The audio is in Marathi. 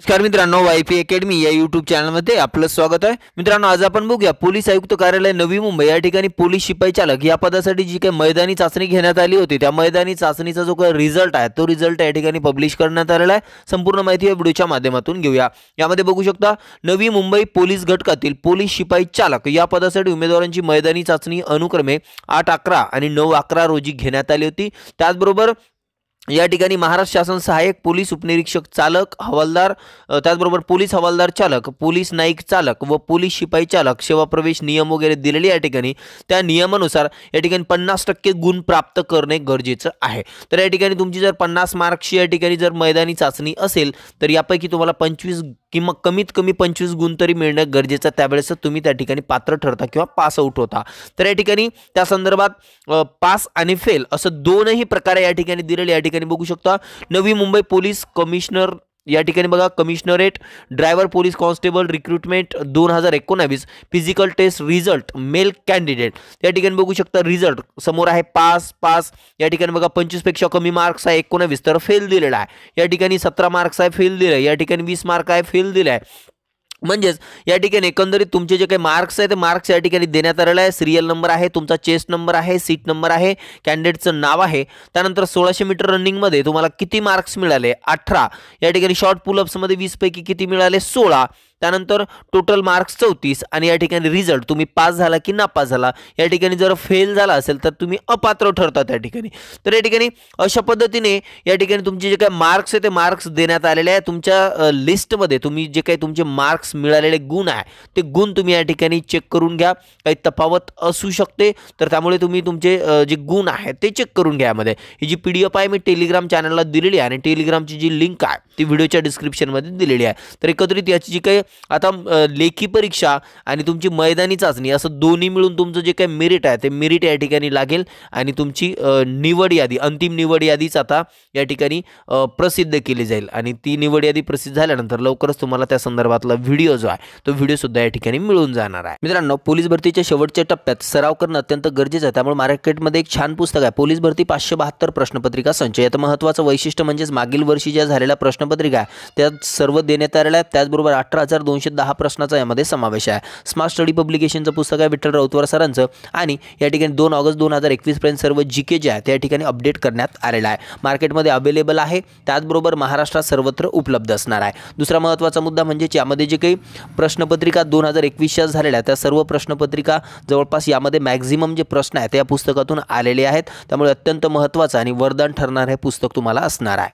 नमस्कार मित्रांनो वाय पी अकॅडमी या युट्यूब चॅनलमध्ये आपलं स्वागत आहे मित्रांनो आज आपण बघूया पोलीस आयुक्त कार्यालय नवी मुंबई या ठिकाणी पोलीस शिपाई चालक या पदासाठी जी काही मैदानी चाचणी घेण्यात आली होती त्या मैदानी चाचणीचा जो काही रिझल्ट आहे तो रिझल्ट या ठिकाणी पब्लिश करण्यात आलेला आहे संपूर्ण माहिती या व्हिडिओच्या माध्यमातून घेऊया यामध्ये बघू शकता नवी मुंबई पोलीस घटकातील पोलीस शिपाई चालक या पदासाठी उमेदवारांची मैदानी चाचणी अनुक्रमे आठ अकरा आणि नऊ अकरा रोजी घेण्यात आली होती त्याचबरोबर या ठिकाणी महाराष्ट्र शासन सहाय्यक पोलीस उपनिरीक्षक चालक हवालदार त्याचबरोबर पोलीस हवालदार चालक पोलीस नाईक चालक व पोलीस शिपाई चालक सेवा प्रवेश नियम वगैरे दिलेले या ठिकाणी त्या नियमानुसार या ठिकाणी पन्नास टक्के गुण प्राप्त करणे गरजेचं आहे तर या ठिकाणी तुमची जर पन्नास मार्क्सची या ठिकाणी जर मैदानी चाचणी असेल तर यापैकी तुम्हाला पंचवीस किंवा कमीत कमी पंचवीस गुण तरी मिळणं गरजेचं त्यावेळेस तुम्ही त्या ठिकाणी पात्र ठरता किंवा पास आऊट होता तर या ठिकाणी त्या संदर्भात पास आणि फेल असं दोनही प्रकारे या ठिकाणी दिलेले या ठिकाणी ठिकाणी बघू शकता नवी मुंबई पोलीस कमिशनर या ठिकाणी बघा commissionerate driver police constable recruitment दोन हजार एकोणावीस physical test result male candidate या ठिकाणी बघू शकता रिझल्ट समोर आहे पास पास या ठिकाणी बघा पंचवीसपेक्षा कमी मार्क्स आहे एकोणावीस तर फेल दिलेला आहे या ठिकाणी सतरा मार्क्स आहे फेल दिलं आहे या ठिकाणी वीस मार्क आहे फेल दिलाय आहे म्हणजेच या ठिकाणी एकंदरीत तुमचे जे काही मार्क्स आहे ते मार्क्स या ठिकाणी देण्यात आलेले आहे सिरियल नंबर आहे तुमचा चेस्ट नंबर आहे सीट नंबर आहे कॅन्डिडेटचं नाव आहे त्यानंतर सोळाशे मीटर रनिंगमध्ये तुम्हाला किती मार्क्स मिळाले अठरा या ठिकाणी शॉर्ट पुलअप्समध्ये वीसपैकी किती मिळाले सोळा त्यानंतर टोटल मार्क्स चौतीस आणि या ठिकाणी रिझल्ट तुम्ही पास झाला की नापास झाला या ठिकाणी जर फेल झाला असेल तर तुम्ही अपात्र ठरता त्या ठिकाणी तर या ठिकाणी अशा पद्धतीने या ठिकाणी तुमचे जे काही मार्क्स आहे ते मार्क्स देण्यात आलेले आहे तुमच्या लिस्टमध्ये तुम्ही जे काही तुमचे मार्क्स मिळालेले गुण आहे ते गुण तुम्ही या ठिकाणी चेक करून घ्या काही तफावत असू शकते तर त्यामुळे तुम्ही तुमचे जे गुण आहे ते चेक करून घ्या यामध्ये ही जी पी डी एफ आहे मी टेलिग्राम चॅनलला दिलेली आहे आणि टेलिग्रामची जी लिंक आहे ती व्हिडिओच्या डिस्क्रिप्शनमध्ये दिलेली आहे तर एकत्रित याची जी काही आता लेखी परीक्षा आणि तुमची मैदानी चाचणी असं दोन्ही मिळून तुमचं जे काही मेरिट आहे ते मेरिट या ठिकाणी लागेल आणि तुमची निवड यादी अंतिम निवड यादीच आता या ठिकाणी प्रसिद्ध केली जाईल आणि ती निवड यादी प्रसिद्ध झाल्यानंतर लवकरच तुम्हाला त्या संदर्भातला व्हिडिओ जो आहे तो व्हिडिओसुद्धा या ठिकाणी मिळून जाणार आहे मित्रांनो पोलीस भरतीच्या शेवटच्या टप्प्यात सराव करणं अत्यंत गरजेचं आहे त्यामुळे मार्केटमध्ये एक छान पुस्तक आहे पोलीस भरती पाचशे बहात्तर प्रश्नपत्रिका संच यात महत्त्वाचं वैशिष्ट्य म्हणजेच मागील वर्षी ज्या झालेल्या प्रश्नपत्रिका आहे त्या सर्व देण्यात आलेल्या आहेत त्याचबरोबर अठरा हजार हजार दोनशे दहा प्रश्नाचा यामध्ये समावेश आहे स्मार्ट स्टडी पब्लिकेशनचं पुस्तक आहे विठ्ठल राऊतवार सरांचं आणि या ठिकाणी दोन ऑगस्ट दोन हजार एकवीसपर्यंत सर्व जी के जे आहे त्या ठिकाणी अपडेट करण्यात आलेला आहे मार्केटमध्ये अवेलेबल आहे त्याचबरोबर महाराष्ट्रात सर्वत्र उपलब्ध असणार आहे दुसरा महत्त्वाचा मुद्दा म्हणजे यामध्ये जे काही प्रश्नपत्रिका दोन हजार एकवीसच्या झालेल्या त्या सर्व प्रश्नपत्रिका जवळपास यामध्ये मॅक्झिमम जे प्रश्न आहेत त्या पुस्तकातून आलेले आहेत त्यामुळे अत्यंत महत्त्वाचं आणि वरदान ठरणारं हे पुस्तक तुम्हाला असणार आहे